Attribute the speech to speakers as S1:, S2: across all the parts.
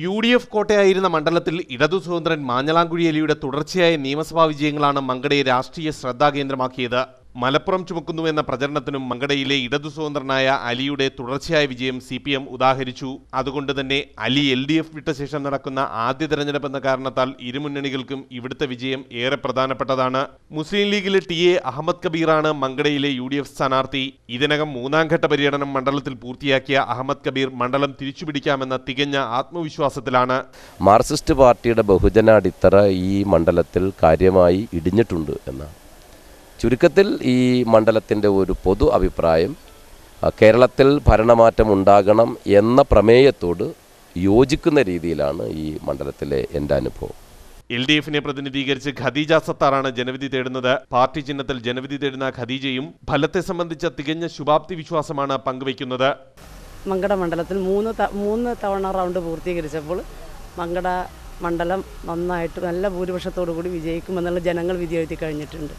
S1: U D F കോട്ടയായിരുന്ന മണ്ഡലത്തിൽ ഇടതു സ്വതന്ത്രൻ മാഞ്ഞളാംകുഴി എലിയുടെ തുടർച്ചയായ നിയമസഭാ വിജയങ്ങളാണ് മങ്കടയെ രാഷ്ട്രീയ ശ്രദ്ധാകേന്ദ്രമാക്കിയത് മലപ്പുറം ചുമക്കുന്നു എന്ന പ്രചരണത്തിനും മങ്കടയിലെ ഇടതു സ്വതന്ത്രനായ അലിയുടെ തുടർച്ചയായ വിജയം സി പി എം ഉദാഹരിച്ചു അതുകൊണ്ട് തന്നെ അലി എൽ ഡി എഫ് വിട്ട ശേഷം നടക്കുന്ന ആദ്യ തെരഞ്ഞെടുപ്പ് എന്ന കാരണത്താൽ ഇരുമുന്നണികൾക്കും ഇവിടുത്തെ വിജയം ഏറെ പ്രധാനപ്പെട്ടതാണ് മുസ്ലിം ലീഗിലെ ടി എ അഹമ്മദ് കബീറാണ് മങ്കടയിലെ യു ഡി എഫ് സ്ഥാനാർത്ഥി ഇതിനകം മൂന്നാംഘട്ട പര്യടനം മണ്ഡലത്തിൽ പൂർത്തിയാക്കിയ അഹമ്മദ് കബീർ മണ്ഡലം തിരിച്ചുപിടിക്കാമെന്ന തികഞ്ഞ
S2: ആത്മവിശ്വാസത്തിലാണ് മാർക്സിസ്റ്റ് പാർട്ടിയുടെ ബഹുജന അടിത്തറ ഈ മണ്ഡലത്തിൽ കാര്യമായി ഇടിഞ്ഞിട്ടുണ്ട് എന്നാണ് ചുരുക്കത്തിൽ ഈ മണ്ഡലത്തിൻ്റെ ഒരു പൊതു അഭിപ്രായം കേരളത്തിൽ ഭരണമാറ്റം ഉണ്ടാകണം എന്ന പ്രമേയത്തോട് യോജിക്കുന്ന രീതിയിലാണ് ഈ മണ്ഡലത്തിലെ എൻ്റെ അനുഭവം
S1: എൽ ഡി എഫിനെ പ്രതിനിധീകരിച്ച് ഖദീജ സത്താറാണ് ജനവിധി തേടുന്നത് പാർട്ടി ചിഹ്നത്തിൽ ജനവിധി തേടുന്ന ഖദീജയും ഫലത്തെ സംബന്ധിച്ച തികഞ്ഞ ശുഭാപ്തി വിശ്വാസമാണ് പങ്കുവയ്ക്കുന്നത്
S3: മങ്കട മണ്ഡലത്തിൽ മൂന്ന് മൂന്ന് തവണ റൗണ്ട് പൂർത്തീകരിച്ചപ്പോൾ മങ്കട മണ്ഡലം നന്നായിട്ട് നല്ല ഭൂരിപക്ഷത്തോടു കൂടി വിജയിക്കുമെന്നുള്ള ജനങ്ങൾ വിധി കഴിഞ്ഞിട്ടുണ്ട്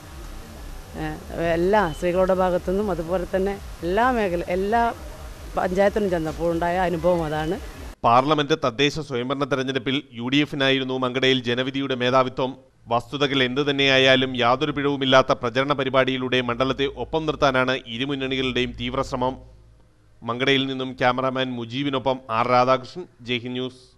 S3: എല്ലാ സ്ത്രീകളുടെ ഭാഗത്തു നിന്നും അതുപോലെ തന്നെ എല്ലാ മേഖല എല്ലാ പഞ്ചായത്തിനും ചെന്നപ്പോൾ ഉണ്ടായ അനുഭവം അതാണ്
S1: പാർലമെന്റ് തദ്ദേശ സ്വയംഭരണ തെരഞ്ഞെടുപ്പിൽ യു ഡി എഫിനായിരുന്നു മങ്കടയിൽ ജനവിധിയുടെ മേധാവിത്വം വസ്തുതകൾ എന്തു തന്നെയായാലും യാതൊരു പിഴവുമില്ലാത്ത പ്രചരണ പരിപാടിയിലൂടെ മണ്ഡലത്തെ ഒപ്പം നിർത്താനാണ് ഇരുമുന്നണികളുടെയും തീവ്രശ്രമം മങ്കടയിൽ നിന്നും ക്യാമറാമാൻ മുജീബിനൊപ്പം ആർ രാധാകൃഷ്ണൻ ജയ്ഹിന്ദ് ന്യൂസ്